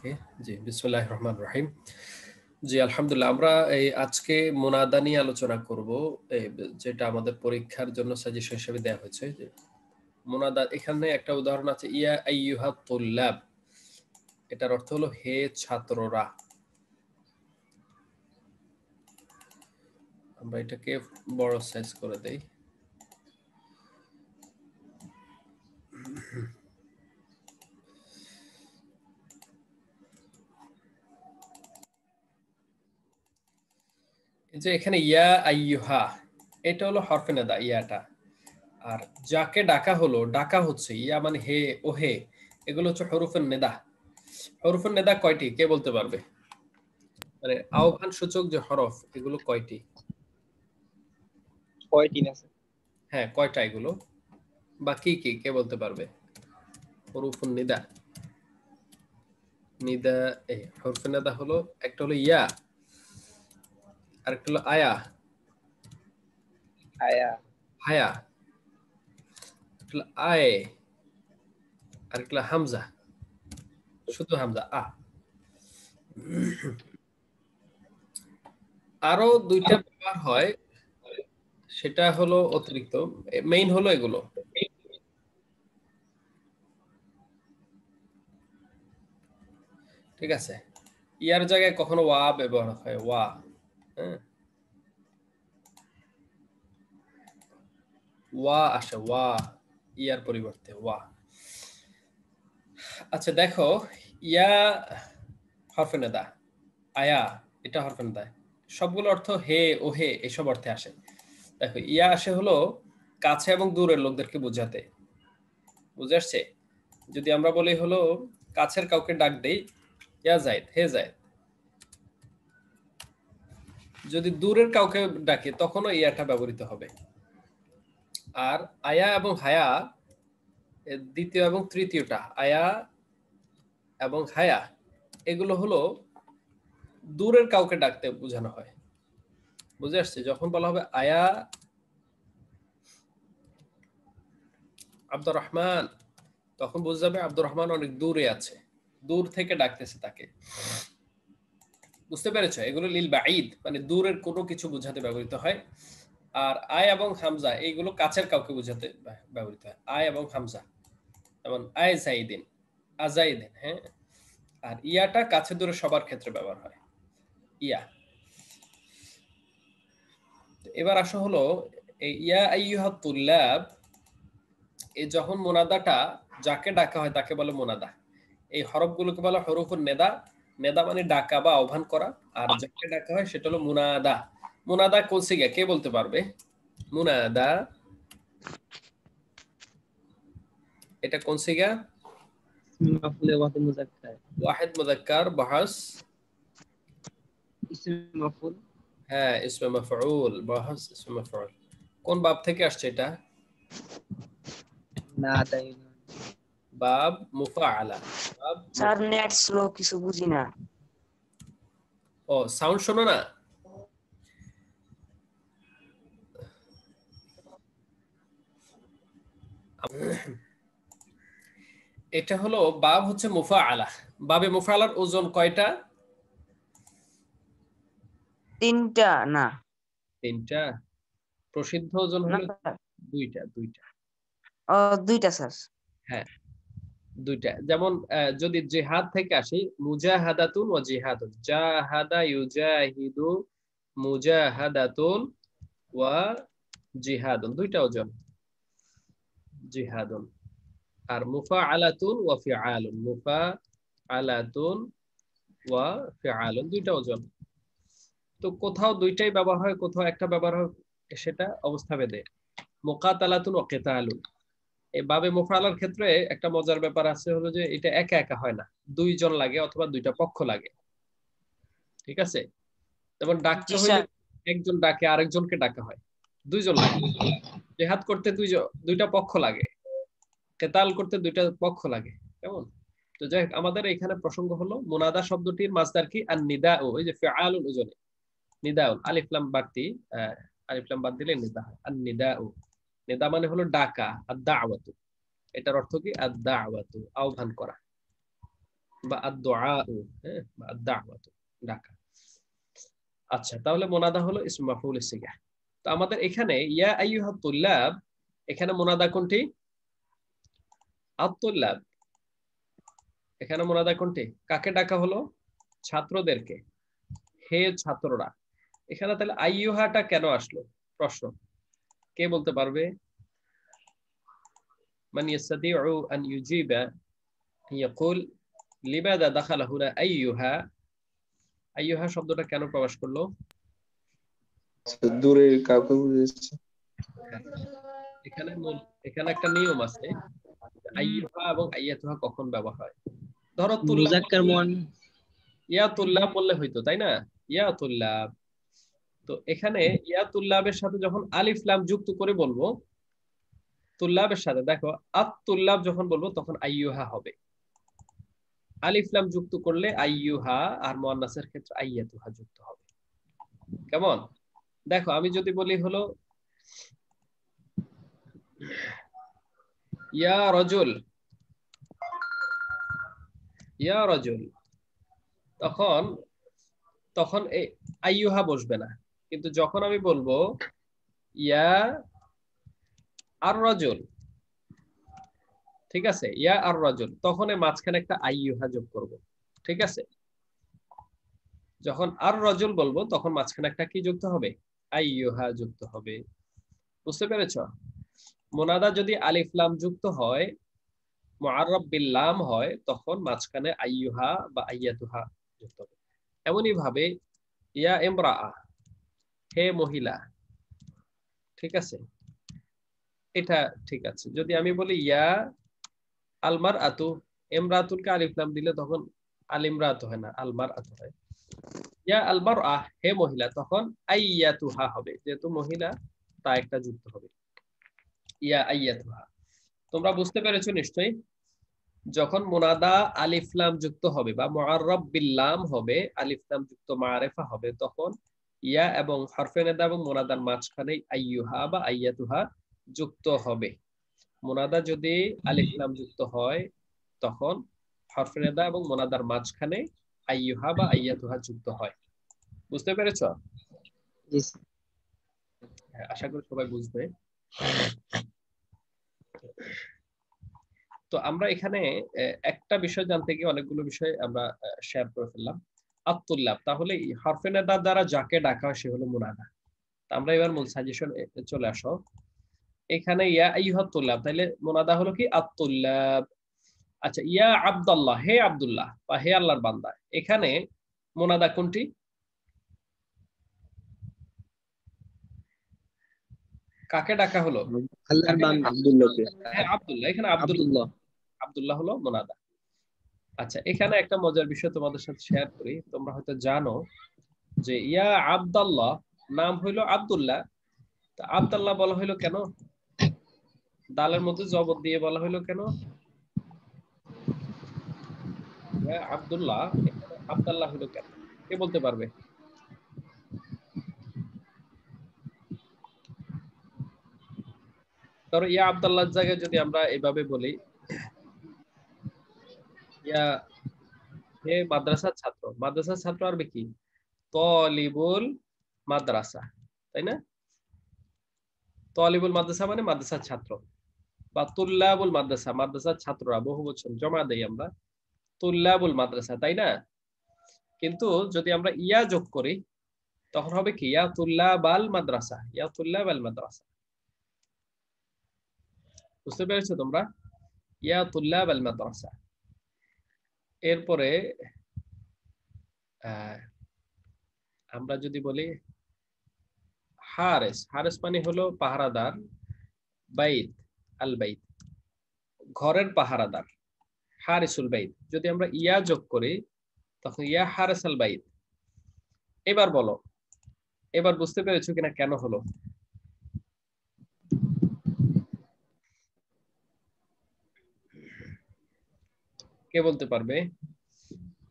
থাকে জি বিসমুল্লাহ রহমান রাহিম জি আলহামদুলিল্লাহ আমরা এই আজকে মোনাদা নিয়ে আলোচনা করব যেটা আমাদের পরীক্ষার জন্য সাজেশন হিসেবে দেওয়া হয়েছে মোনাদা এখানে একটা উদাহরণ আছে ইয়া আইয়ুহা তুল্লাব এটার অর্থ হলো হে ছাত্ররা আমরা এটাকে বড় সাইজ করে দেই যে এখানে ইয়া আইহা এটা হলো হরফে ইয়াটা আর যাকে ডাকা হলো ডাকা হচ্ছে ইয়া মানে হে ও হে এগুলো হচ্ছে হরুফের নেদা হরুফের নেদা কয়টি কে বলতে পারবে মানে আহ্বান সূচক যে হরফ এগুলো কয়টি কয়টি না হ্যাঁ কয়টা এগুলো বা কি কি কে বলতে পারবে হরুফুন নিদা নিদা এই হরফে নেদা হলো একটা হলো ইয়া আর আয়া আয়া হায়া আয়ে আরেকটা হামজা শুধু হামজা আ আরো দুইটা ব্যাপার হয় সেটা হলো অতিরিক্ত মেইন হলো এগুলো ঠিক আছে ইয়ার জায়গায় কখনো ওয়া ব্যবহার হয় ওয়া ওয়া আসে ওয়া ইয়ার পরিবর্তে ওয়া আচ্ছা দেখো ইয়া হরফেনেদা আয়া এটা হরফেনেদা সবগুলো অর্থ হে ও হে এসব অর্থে আসে দেখো ইয়া আসে হলো কাছে এবং দূরের লোকদেরকে বোঝাতে বুঝে আসছে যদি আমরা বলি হলো কাছের কাউকে ডাক দেই ইয়া জায়দ হে জায়দ যদি দূরের কাউকে ডাকে তখনও ইয়াটা ব্যবহৃত হবে আর আয়া এবং হায়া দ্বিতীয় এবং তৃতীয়টা আয়া এবং হায়া এগুলো হলো দূরের কাউকে ডাকতে বোঝানো হয় বুঝে আসছে যখন বলা হবে আয়া আব্দুর রহমান তখন বুঝ যাবে আব্দুর রহমান অনেক দূরে আছে দূর থেকে ডাকতেছে তাকে বুঝতে পেরেছ এগুলো লিল বা ঈদ মানে দূরের কোনো কিছু বোঝাতে ব্যবহৃত হয় আর আয় এবং হামজা এইগুলো কাছের কাউকে বোঝাতে ব্যবহৃত হয় আয় এবং হামজা যেমন আয় জাইদিন আজাইদিন হ্যাঁ আর ইয়াটা কাছে দূরে সবার ক্ষেত্রে ব্যবহার হয় ইয়া এবার আসো হলো এই ইয়া আইয়ুহা তুল্লাব এই যখন মোনাদাটা যাকে ডাকা হয় তাকে বলে মোনাদা এই হরফগুলোকে বলা হরফুন নেদা নেদা মানে ডাকা বা আহ্বান করা আর আচ্ছা। যাকে ডাকা হয় সেটা হলো মুনাদা মুনাদা কলসি সিগা কে বলতে পারবে মুনাদা এটা কোন সিগা ওয়াহিদ মুজাক্কার বাহাস হ্যাঁ ইসমে মাফউল বাহাস মাফউল কোন বাপ থেকে আসছে এটা না তাই বাব মুফাআলা বাব স্যার কিছু বুঝি না ও সাউন্ড শোনো না এটা হলো বাব হচ্ছে মুফাআলা বাবে মুফাআলার ওজন কয়টা তিনটা না তিনটা প্রসিদ্ধ ওজন হলো দুইটা দুইটা ও দুইটা স্যার হ্যাঁ দুইটা যেমন যদি জেহাদ থেকে আসি মুজাহাদাতুন ও জিহাদুন জাহাদা ইউজাহিদু মুজাহাদাতুন ওয়া জিহাদুন দুইটা ওজন জিহাদুন আর মুফা আলাতুন ওয়া ফিআলুন মুফা আলাতুন ওয়া ফিআলুন দুইটা ওজন তো কোথাও দুইটাই ব্যবহার হয় কোথাও একটা ব্যবহার হয় সেটা অবস্থা ভেদে মোকাতালাতুন ও কেতালুন বাবে মোফালার ক্ষেত্রে একটা মজার ব্যাপার আছে হলো যে এটা একা একা হয় না দুইজন লাগে অথবা দুইটা পক্ষ লাগে ঠিক আছে যেমন ডাকতে আচ্ছা। হলে একজন ডাকে আরেকজনকে ডাকা হয় দুইজন লাগে জেহাদ করতে দুইজন দুইটা পক্ষ লাগে কেতাল করতে দুইটা পক্ষ লাগে কেমন তো যাই আমাদের এখানে প্রসঙ্গ হলো মোনাদা শব্দটির মাস্টার কি আর নিদা ও এই যে ফেআলুল ওজনে নিদাউল আলিফলাম বাড়তি আলিফলাম বাদ দিলে নিদা হয় আর নিদা ও নেদা মানে হলো ডাকা আদা দাওয়াতু এটার অর্থ কি আদা দাওয়াতু আহ্বান করা বা আদা দোয়াউ হ্যাঁ? ডাকা আচ্ছা তাহলে মোনাদা হলো ইসমাফুল মাফুল তো আমাদের এখানে ইয়া আইয়ুহা হাতুল্লাব এখানে মোনাদা কোনটি আতুল্লাব এখানে মোনাদা কোনটি কাকে ডাকা হলো ছাত্রদেরকে হে ছাত্ররা এখানে তাহলে আইয়ুহাটা কেন আসলো প্রশ্ন কে বলতে পারবে শব্দটা কেন করলো আচ্ছা, দূরের কাউকে বুঝেছে এখানে এখানে একটা নিয়ম আছে আইয়ুহা এবং আইয়াতুহা কখন ব্যবহার হয় ধরো তুল্লাহ মুজাক্কার ইয়া তুল্লাহ বললে হইতো তাই না ইয়া তুল্লাহ তো এখানে ইয়াতুল্লাহের সাথে যখন আলিফ লাম যুক্ত করে বলবো তুল্লাবের সাথে দেখো আত যখন বলবো তখন আইয়ুহা হবে আলিফলাম যুক্ত করলে আইয়ুহা আর মোয়ান্নাসের ক্ষেত্রে আইয়াতুহা যুক্ত হবে কেমন দেখো আমি যদি বলি হলো ইয়া রজুল ইয়া রজুল তখন তখন এই আইয়ুহা বসবে না কিন্তু যখন আমি বলবো ইয়া আর রজল ঠিক আছে ইয়া আর রজল তখন মাঝখানে একটা আই আইয়ুহা যোগ করব ঠিক আছে যখন আর রজল বলবো তখন মাঝখানে একটা কি যুক্ত হবে আই আইয়ুহা যুক্ত হবে বুঝতে পেরেছ মোনাদা যদি আলিফলাম যুক্ত হয় মোয়ারব বিল্লাম হয় তখন মাঝখানে আইয়ুহা বা আইয়াতুহা যুক্ত হবে এমনই ভাবে ইয়া এমরা আহ হে মহিলা ঠিক আছে এটা ঠিক আছে যদি আমি বলি ইয়া আলমার আতু এমরাতুলকে আলিফ নাম দিলে তখন আলিমরাত হয় না আলমার আতু হয় ইয়া আলমার আহ হে মহিলা তখন আইয়াতুহা হবে যেহেতু মহিলা তা একটা যুক্ত হবে ইয়া আইয়াতুহা তোমরা বুঝতে পেরেছো নিশ্চয়ই যখন মোনাদা আলিফলাম যুক্ত হবে বা মোয়ারব বিল্লাম হবে আলিফলাম যুক্ত মারেফা হবে তখন ইয়া এবং হরফে নেদা এবং মোনাদার মাঝখানে আইয়ুহা বা আইয়াতুহা যুক্ত হবে মোনাদা যদি আলিফলাম যুক্ত হয় তখন হরফে নেদা এবং মোনাদার মাঝখানে আইয়ুহা বা আইয়াতুহা যুক্ত হয় বুঝতে পেরেছ হ্যাঁ, আশা করি সবাই বুঝবে তো আমরা এখানে একটা বিষয় জানতে গিয়ে অনেকগুলো বিষয় আমরা শেয়ার করে ফেললাম আত্মুল্লাভ তাহলে হরফেনাদা দ্বারা যাকে ডাকা হয় সে হলো মুনাদা আমরা এবার মূল সাজেশন চলে আসো এখানে ইয়া ইহ ইহাতুল্লাহ তাহলে মুনাদা হলো কি আত্তুল্লাহ আচ্ছা ইয়া আব্দুল্লাহ হে আব্দুল্লাহ বা হে আল্লাহর বান্দা এখানে মুনাদা কোনটি কাকে ডাকা হলো আল্লাহর আব্দুল্লাহ হ্যাঁ, এখানে আব্দুল্লাহ আব্দুল্লাহ হলো মুনাদা আচ্ছা এখানে একটা মজার বিষয় তোমাদের সাথে শেয়ার করি তোমরা হয়তো জানো যে ইয়া আবদাল্লাহ নাম হইলো আবদুল্লাহ তা আবদাল্লাহ বলা হইলো কেন দালের মধ্যে জবর দিয়ে বলা হইলো কেন আবদুল্লাহ আবদাল্লাহ হইলো কেন কে বলতে পারবে ধরো ইয়া আবদাল্লাহ জায়গায় যদি আমরা এভাবে বলি মাদ্রাসার ছাত্র মাদ্রাসার ছাত্র আরবে কি তলিবুল মাদ্রাসা তাই না তলিবুল মাদ্রাসা মানে মাদ্রাসার ছাত্র বা তুল্লাবুল মাদ্রাসা মাদ্রাসার ছাত্ররা বহু বছর জমা দেই আমরা তুল্লাবুল মাদ্রাসা তাই না কিন্তু যদি আমরা ইয়া যোগ করি তখন হবে কি ইয়া তুল্লা বাল মাদ্রাসা ইয়া তুল্লা বাল মাদ্রাসা বুঝতে পেরেছো তোমরা ইয়া তুল্লা বাল মাদ্রাসা এরপরে আমরা যদি বলি হারেস হারেস মানে হলো পাহারাদার বাইত আল বাইত ঘরের পাহারাদার হারিসুল বাইত যদি আমরা ইয়া যোগ করি তখন ইয়া হারেস আল বাইত এবার বলো এবার বুঝতে পেরেছো কিনা কেন হলো কে বলতে পারবে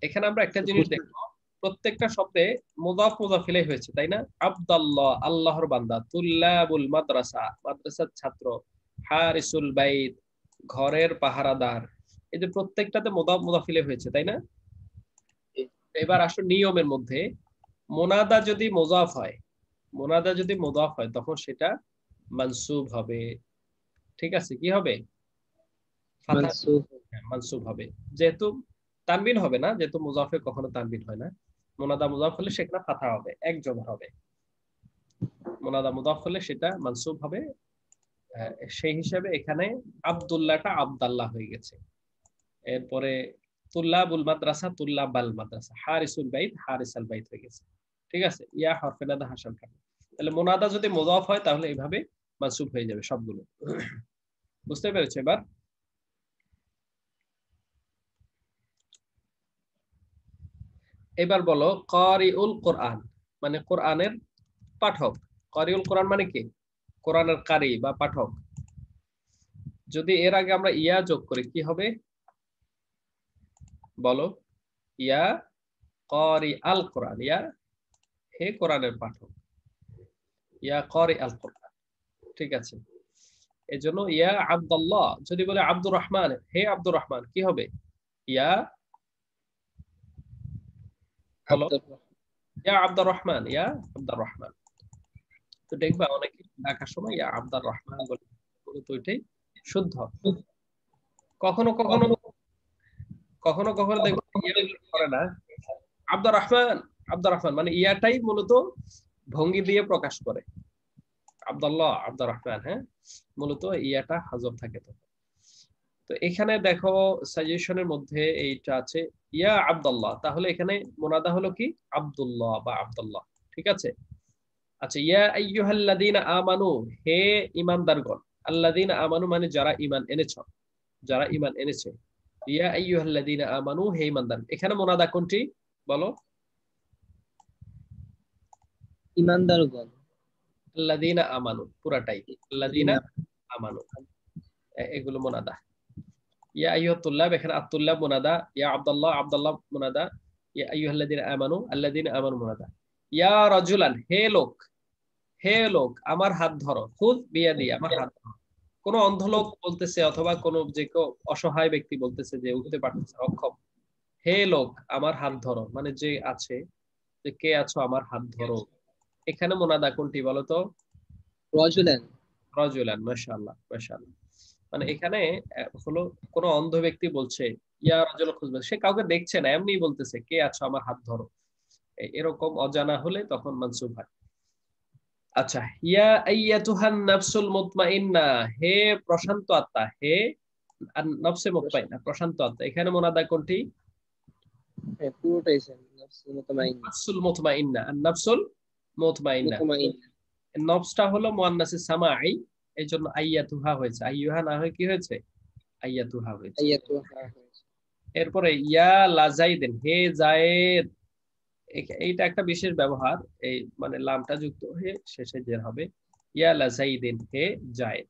এখানে আমরা একটা জিনিস দেখবো প্রত্যেকটা শব্দে মোদাফ মুজাফিলে হয়েছে তাই না আবদাল্লাহ আল্লাহর বান্দা তুল্লাবুল মাদ্রাসা মাদ্রাসার ছাত্র হারিসুল বাইদ ঘরের পাহারাদার এই যে প্রত্যেকটাতে মোদাফ মুদাফিলে হয়েছে তাই না এবার আসো নিয়মের মধ্যে মোনাদা যদি মোজাফ হয় মোনাদা যদি মোদাফ হয় তখন সেটা মানসুব হবে ঠিক আছে কি হবে মানসুব হ্যাঁ, হবে যেহেতু তানবিন হবে না যেহেতু মুজাফে কখনো তানবিন হয় না মোনাদা মুজাফ হলে সেখানে ফাথা হবে এক জবর হবে মোনাদা মুজাফ হলে সেটা মানসুব হবে সেই হিসাবে এখানে আবদুল্লাহটা আবদাল্লাহ হয়ে গেছে এরপরে তুল্লা বুল মাদ্রাসা তুল্লা বাল মাদ্রাসা হারিসুল বাইত হারিসাল বাইত হয়ে গেছে ঠিক আছে ইয়া হরফেনাদা হাসান খান তাহলে মোনাদা যদি মোজাফ হয় তাহলে এইভাবে মানসুব হয়ে যাবে সবগুলো বুঝতে পেরেছো এবার এবার বলো করিউল কোরআন মানে কোরআনের পাঠক করিউল কোরআন মানে কি কোরআনের কারি বা পাঠক যদি এর আগে আমরা ইয়া যোগ করি কি হবে বলো ইয়া করি আল কোরআন ইয়া হে কোরআনের পাঠক ইয়া করি আল কোরআন ঠিক আছে এজন্য ইয়া আব্দুল্লাহ যদি বলে আব্দুর রহমান হে আব্দুর রহমান কি হবে ইয়া ইয়া আব্দুর রহমান ইয়া আব্দুর রহমান তো দেখবা অনেকে সময় ইয়া আব্দুর রহমান বলে তো শুদ্ধ কখনো কখনো কখনো কখনো করে না আব্দুর রহমান আব্দুর রহমান মানে ইয়াটাই মূলত ভঙ্গি দিয়ে প্রকাশ করে আবদুল্লাহ আব্দুর রহমান হ্যাঁ মূলত ইয়াটা হাজর থাকে তখন তো এখানে দেখো সাজেশনের মধ্যে এইটা আছে ইয়া আবদুল্লাহ তাহলে এখানে মোনাদা হলো কি আবদুল্লাহ বা আবদুল্লাহ ঠিক আছে আচ্ছা ইয়া আইয়ুহাল্লাযীনা আমানু হে ঈমানদারগণ আল্লাযীনা আমানু মানে যারা ঈমান এনেছ যারা ঈমান এনেছে ইয়া আইয়ুহাল্লাযীনা আমানু হে ঈমানদার এখানে মোনাদা কোনটি বলো ঈমানদারগণ আল্লাযীনা আমানু পুরাটাই আল্লাযীনা আমানু এগুলো মোনাদা ইয়া এখানে মোনাদা ইয়া আব্দুল্লাহ আব্দুল্লাহ ইয়া আমানু আল্লাদিন আমানু ইয়া রাজুলান হে লোক হে লোক আমার হাত ধরো খুদ আমার হাত ধরো কোন অন্ধ লোক বলতেছে অথবা কোন যে অসহায় ব্যক্তি বলতেছে যে উঠতে পারতেছে অক্ষম হে লোক আমার হাত ধরো মানে যে আছে যে কে আছো আমার হাত ধরো এখানে মোনাদা কোনটি বলতো রজুলান রজুলান মাসা আল্লাহ মানে এখানে হলো কোন অন্ধ ব্যক্তি বলছে ইয়া রাজল খুঁজবে সে কাউকে দেখছে না এমনি বলতেছে কে আছো আমার হাত ধরো এরকম অজানা হলে তখন মনসুব হয় আচ্ছা ইয়া আইয়াতুহান নাফসুল মুতমাইন্না হে প্রশান্ত আত্মা হে নফসে মুতমাইন্না প্রশান্ত আত্মা এখানে মোনাদা কোনটি পুরোটাই নাফসুল মুতমাইন্না নাফসুল মুতমাইন্না নাফসুল মুতমাইন্না নফসটা হলো মুয়ান্নাসে সামাই এই জন্য আইয়া তুহা হয়েছে আইয়া না হয়ে কি হয়েছে আইয়া তুহা হয়েছে এরপরে ইয়া লাজাইদেন হে জায়েদ এইটা একটা বিশেষ ব্যবহার এই মানে লামটা যুক্ত হয়ে শেষে যে হবে ইয়া লাজাইদিন হে জায়েদ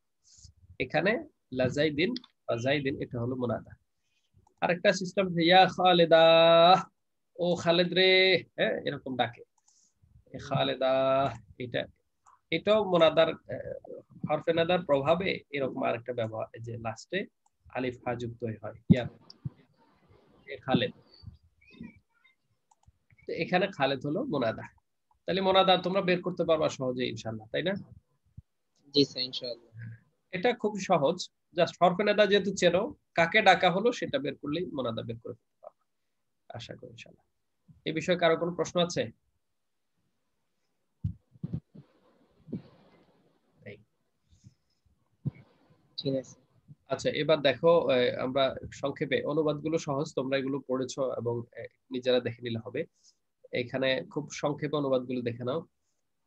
এখানে লাজাইদিন লাজাইদিন এটা হলো মোনাদা আরেকটা সিস্টেম ইয়া খালেদা ও খালেদ রে হ্যাঁ এরকম ডাকে খালেদা এটা এটাও মোনাদার হারফেনাদার প্রভাবে এরকম আরেকটা ব্যবহার যে লাস্টে আলিফ হা যুক্ত হয় ইয়া খালেদ তো এখানে খালেদ হলো মোনাদা তাহলে মোনাদা তোমরা বের করতে পারবা সহজে ইনশাআল্লাহ তাই না জি স্যার ইনশাআল্লাহ এটা খুব সহজ জাস্ট হরফেনাদা যেহেতু চেনো কাকে ডাকা হলো সেটা বের করলেই মোনাদা বের করে পারবা আশা করি ইনশাআল্লাহ এই বিষয়ে কারো কোনো প্রশ্ন আছে ঠিক আছে আচ্ছা এবার দেখো আমরা সংক্ষেপে অনুবাদগুলো সহজ তোমরা এগুলো পড়েছো এবং নিজেরা দেখে নিলে হবে এখানে খুব সংক্ষেপে অনুবাদগুলো দেখে নাও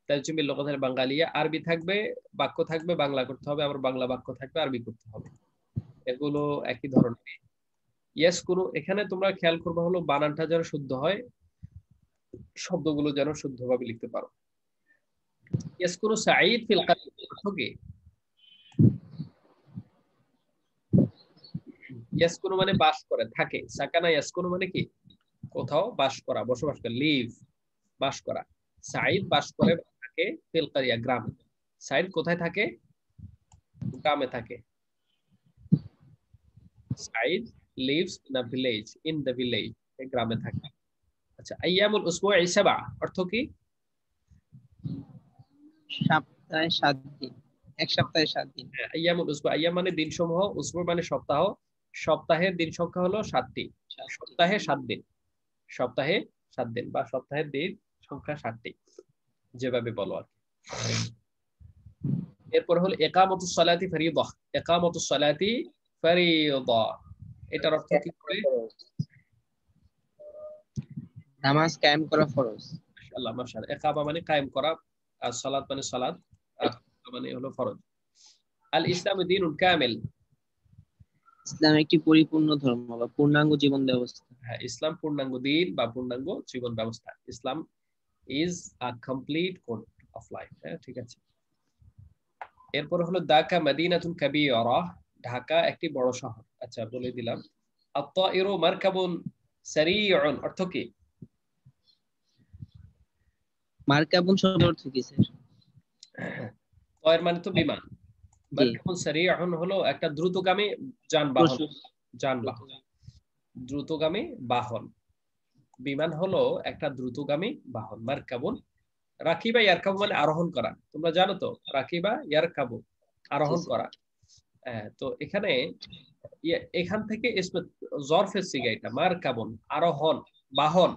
তাজুমি লোকাতের বাঙালিয়া আরবি থাকবে বাক্য থাকবে বাংলা করতে হবে আবার বাংলা বাক্য থাকবে আরবি করতে হবে এগুলো একই ধরনের ইয়েস কোনো এখানে তোমরা খেয়াল করবে হলো বানানটা যেন শুদ্ধ হয় শব্দগুলো যেন শুদ্ধভাবে লিখতে পারো ইয়েস কোনো সাঈদ ফিল অর্থ কি ইয়াসকুনু মানে বাস করে থাকে সাকানা ইয়াসকুনু মানে কি কোথাও বাস করা বসবাস করে লিভ বাস করা সাইদ বাস করে থাকে তেলকারিয়া গ্রাম সাইদ কোথায় থাকে গ্রামে থাকে Saeed lives in a village in the village গ্রামে থাকে আচ্ছা আইয়ামুল উসবুআ ইসাবা অর্থ কি সপ্তাহে সাত দিন এক সপ্তাহে সাত দিন হ্যাঁ, আইয়ামুল উসবুআ আইয়াম মানে দিন সমূহ উসবুআ মানে সপ্তাহ সপ্তাহের দিন সংখ্যা হলো সাতটি সপ্তাহে সাত দিন সপ্তাহে সাত দিন বা সপ্তাহের দিন সংখ্যা সাতটি যেভাবে বলো আর এরপর হলো একামত সালাতি ফারিদা একামত সালাতি ফারিদা এটার অর্থ কি করে নামাজ কায়েম করা ফরজ মাশাআল্লাহ মাশাআল্লাহ একামা মানে কায়েম করা আর সালাত মানে সালাত মানে হলো ফরজ আল ইসলাম দীনুন কামিল ইসলাম একটি পরিপূর্ণ ধর্ম বা পূর্ণাঙ্গ জীবন ব্যবস্থা হ্যাঁ ইসলাম পূর্ণাঙ্গ দিন বা পূর্ণাঙ্গ জীবন ব্যবস্থা Islam is a complete code of life হ্যাঁ ঠিক আছে এরপর হলো ঢাকা মাদিনাতুন কাবিরা ঢাকা একটি বড় শহর আচ্ছা বলে দিলাম আত্তাইরু মারকাবুন সারিউন অর্থ কি মারকাবুন শব্দ অর্থ কি স্যার তয়ের মানে তো বিমান সারিআহুন হলো একটা দ্রুতগামী যানবাহন যানবাহন দ্রুতগামী বাহন বিমান হলো একটা দ্রুতগামী বাহন ইয়ারকাবু মানে আরোহণ করা তোমরা জানো তো রাকিবা ইয়ারকাবু আরোহণ করা হ্যাঁ, তো এখানে ইয়ে, এখান থেকে জরফের সিগা এটা মার্কাবুন আরোহণ বাহন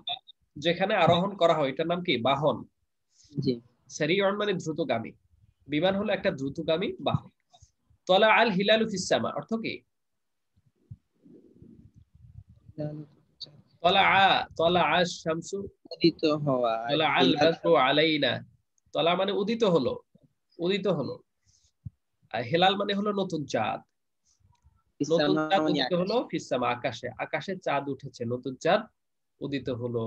যেখানে আরোহণ করা হয় এটার নাম কি বাহন সেরিয়ন মানে দ্রুতগামী বিমান হলো একটা দ্রুতগামী বাহন তলা আল হিলাল ফিসামা অর্থ কি তলা মানে উদিত হলো উদিত হলো হেলাল মানে হলো নতুন চাঁদ নতুন চাঁদ মানে উদিত হলো ফিসামা আকাশে আকাশে চাঁদ উঠেছে নতুন চাঁদ উদিত হলো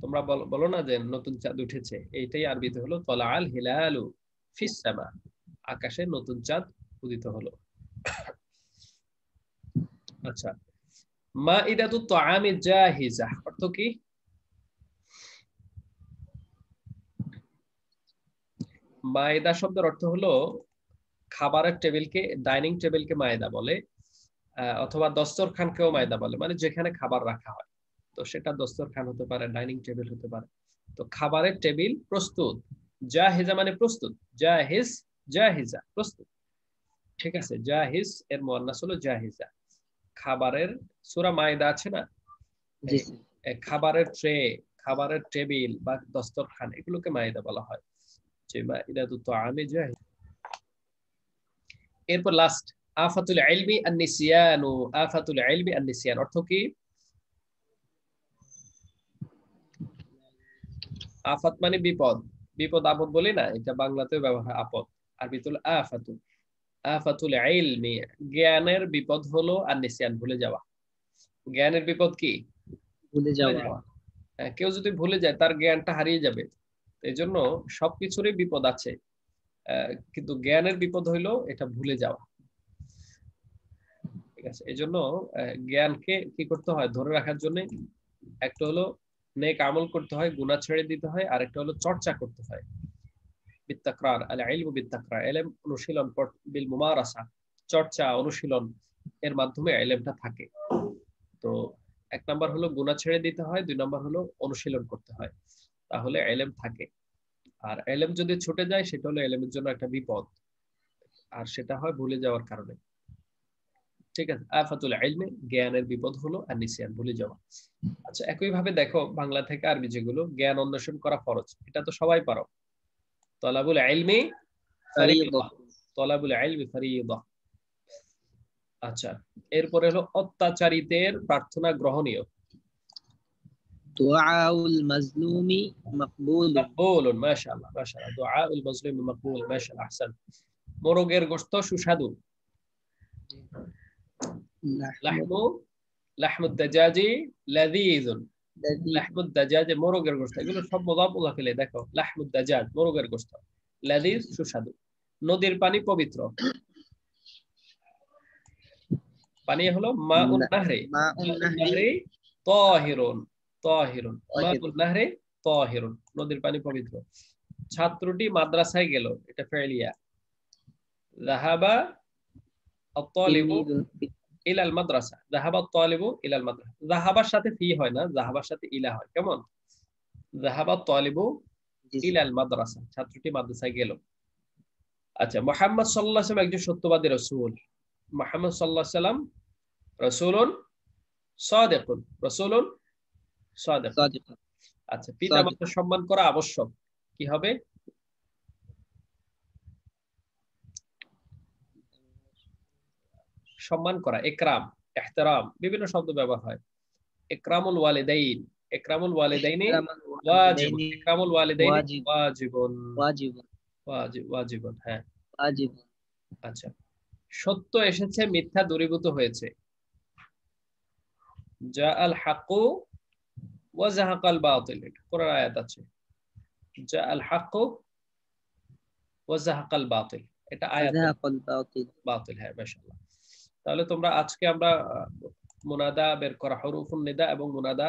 তোমরা বলো না যে নতুন চাঁদ উঠেছে এইটাই আরবিতে হলো তলা আল হিলালু ফিসামা আকাশে নতুন চাঁদ উদিত হলো আচ্ছা মা ইদা তো যা হিজা অর্থ কি মায়েদা শব্দের অর্থ হলো খাবারের টেবিলকে ডাইনিং টেবিলকে মায়েদা বলে অথবা দস্তরখানকেও মায়েদা বলে মানে যেখানে খাবার রাখা হয় তো সেটা দস্তরখান হতে পারে ডাইনিং টেবিল হতে পারে তো খাবারের টেবিল প্রস্তুত হেজা মানে প্রস্তুত হেজ জাহিজা প্রস্তুত ঠিক আছে জাহিজ এর মোয়ান্নাস হলো জাহিজা খাবারের সুরা মায়দা আছে না খাবারের ট্রে খাবারের টেবিল বা দস্তরখান এগুলোকে মায়দা বলা হয় যে মায়দা তো জাহিজ এরপর লাস্ট আফাতুল ইলমি আন-নিসিয়ানু আফাতুল ইলমি আন-নিসিয়ান অর্থ কি আফাত মানে বিপদ বিপদ আপদ বলি না এটা বাংলাতেও ব্যবহার আপদ আরবিতুল আফাতু আফাতুল ইলমি জ্ঞানের বিপদ হলো আর ভুলে যাওয়া জ্ঞানের বিপদ কি ভুলে যাওয়া হ্যাঁ, কেউ যদি ভুলে যায় তার জ্ঞানটা হারিয়ে যাবে এই জন্য সবকিছুরই বিপদ আছে কিন্তু জ্ঞানের বিপদ হইলো এটা ভুলে যাওয়া ঠিক আছে এই জন্য জ্ঞানকে কি করতে হয় ধরে রাখার জন্য একটা হলো নেক আমল করতে হয় গুণা ছেড়ে দিতে হয় আর একটা হলো চর্চা করতে হয় বিত্তাকরার আল ইলমু বিত্তাকরা এলেম অনুশীলন বিল মুমারাসা চর্চা অনুশীলন এর মাধ্যমে এলেমটা থাকে তো এক নাম্বার হলো গুণা ছেড়ে দিতে হয় দুই নাম্বার হলো অনুশীলন করতে হয় তাহলে এলেম থাকে আর এলেম যদি ছুটে যায় সেটা হলো এলেমের জন্য একটা বিপদ আর সেটা হয় ভুলে যাওয়ার কারণে ঠিক আছে আফাতুল ইলমে জ্ঞানের বিপদ হলো আর নিসিয়ান ভুলে যাওয়া আচ্ছা একই ভাবে দেখো বাংলা থেকে আরবি যেগুলো জ্ঞান অন্বেষণ করা ফরজ এটা তো সবাই পারো তলাবুল আইলমে তলাবুল আইলমে ফারিদা আচ্ছা এরপরে হলো অত্যাচারিতের প্রার্থনা গ্রহণীয় দোয়াউল মাজলুমি মাকবুল মকবুলুন মাশাআল্লাহ মাশাআল্লাহ দোয়াউল মাজলুমি মকবুল মাশাআল্লাহ আহসান মোরগের গোশত সুস্বাদু লাহমু লাহমুদ দাজাজি লাযীযুন লাহমুদ দাজাজ মোরগের গোস্ত এগুলো সব মোদাব খেলে দেখো লাহমুদ দাজাজ মোরগের গোস্ত লাদিজ সুস্বাদু নদীর পানি পবিত্র পানি হলো মা উন নাহরে মা উন নাহরে তাহিরুন তাহিরুন মা উন নাহরে তাহিরুন নদীর পানি পবিত্র ছাত্রটি মাদ্রাসায় গেল এটা ফেলিয়া জাহাবা আত ইলাল মাদ্রাসা জাহাবা তালেবু ইলাল মাদ্রাসা জাহাবার সাথে ফি হয় না জাহাবার সাথে ইলা হয় কেমন জাহাবা তালেবু ইলাল মাদ্রাসা ছাত্রটি মাদ্রাসায় গেল আচ্ছা মোহাম্মদ সাল্লাহ সাল্লাম একজন সত্যবাদী রসুল মোহাম্মদ সাল্লাহ সাল্লাম রসুলন সাদেকুন রসুলন সাদেকুন আচ্ছা পিতা মাতা সম্মান করা আবশ্যক কি হবে সম্মান করা একরাম এহতারাম বিভিন্ন শব্দ ব্যবহার হয় একরামুল ওয়ালিদাইন একরামুল ওয়ালিদাইনি ওয়াজিব একরামুল ওয়ালিদাইনি ওয়াজিবুন ওয়াজিবুন ওয়াজিবুন হ্যাঁ ওয়াজিবুন আচ্ছা সত্য এসেছে মিথ্যা দূরীভূত হয়েছে জা আল হাকু ওয়া জাহাকাল বাতিল কোরআন আয়াত আছে জা আল হাকু ওয়া জাহাকাল বাতিল এটা আয়াত বাতিল বাতিল হ্যাঁ মাশাআল্লাহ তাহলে তোমরা আজকে আমরা মোনাদা বের করা হরুফুন নেদা এবং মোনাদা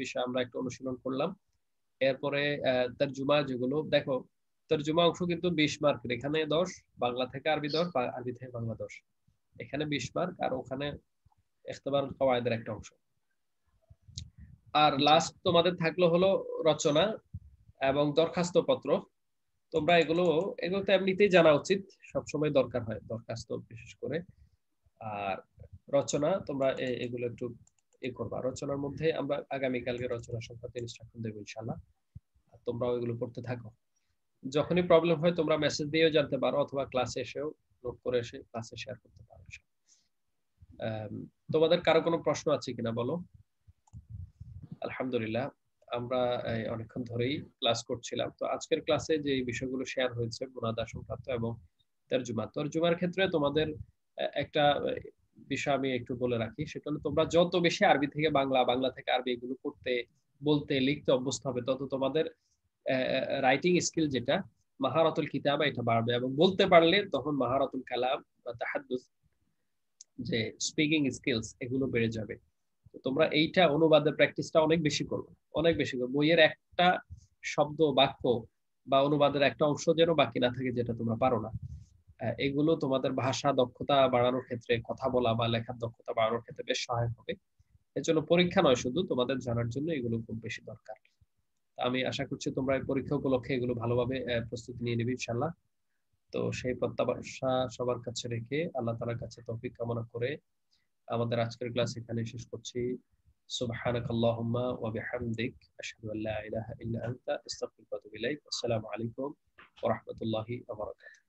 বিষয়ে আমরা একটু অনুশীলন করলাম এরপরে তর্জুমা যেগুলো দেখো তর্জুমা অংশ কিন্তু বিশ মার্ক এখানে দশ বাংলা থেকে আরবি দশ আরবি থেকে বাংলা দশ এখানে বিশ মার্ক আর ওখানে এখতবার কওয়ায়দের একটা অংশ আর লাস্ট আচ্ছা। তোমাদের থাকলো হলো রচনা এবং দরখাস্ত পত্র তোমরা এগুলো এগুলো তো এমনিতেই জানা উচিত সবসময় দরকার হয় দরখাস্ত বিশেষ করে আর রচনা তোমরা এগুলো একটু এ করবা রচনার মধ্যে আমরা আগামীকালকে রচনা সংক্রান্ত ইনস্ট্রাকশন দেবো ইনশাল্লাহ তোমরাও এগুলো পড়তে থাকো যখনই প্রবলেম হয় তোমরা মেসেজ দিয়েও জানতে পারো অথবা ক্লাসে এসেও নোট করে এসে ক্লাসে শেয়ার করতে পারো তোমাদের কারো কোনো প্রশ্ন আছে কিনা বলো আলহামদুলিল্লাহ আমরা অনেকক্ষণ ধরেই ক্লাস করছিলাম তো আজকের ক্লাসে যে বিষয়গুলো শেয়ার হয়েছে মোনাদা সংক্রান্ত এবং তার তর্জুমা তর্জুমার ক্ষেত্রে তোমাদের একটা বিষয় আমি একটু বলে রাখি সেটা হলো তোমরা যত বেশি আরবি থেকে বাংলা বাংলা থেকে আরবি এগুলো করতে বলতে লিখতে অভ্যস্ত হবে তত তোমাদের রাইটিং স্কিল যেটা মাহারাতুল কিতাব এটা বাড়বে এবং বলতে পারলে তখন মাহারাতুল কালাম বা তাহাদুস যে স্পিকিং স্কিলস এগুলো বেড়ে যাবে তোমরা এইটা অনুবাদের প্র্যাকটিসটা অনেক বেশি করবে অনেক বেশি করবে বইয়ের একটা শব্দ বাক্য বা অনুবাদের একটা অংশ যেন বাকি না থাকে যেটা তোমরা পারো না এগুলো তোমাদের ভাষা দক্ষতা বাড়ানোর ক্ষেত্রে কথা বলা বা লেখার দক্ষতা বাড়ানোর ক্ষেত্রে বেশ সহায়ক হবে এর জন্য পরীক্ষা নয় শুধু তোমাদের জানার জন্য এগুলো খুব বেশি দরকার আমি আশা করছি তোমরা এই পরীক্ষা উপলক্ষে এগুলো ভালোভাবে প্রস্তুতি নিয়ে নেবে ইনশাল্লাহ তো সেই প্রত্যাশা সবার কাছে রেখে আল্লাহ তালার কাছে তৌফিক কামনা করে আমাদের আজকের ক্লাস এখানে শেষ করছি سبحانك اللهم وبحمدك أشهد أن لا إله إلا أنت أستغفرك وأتوب إليك والسلام عليكم ورحمة الله وبركاته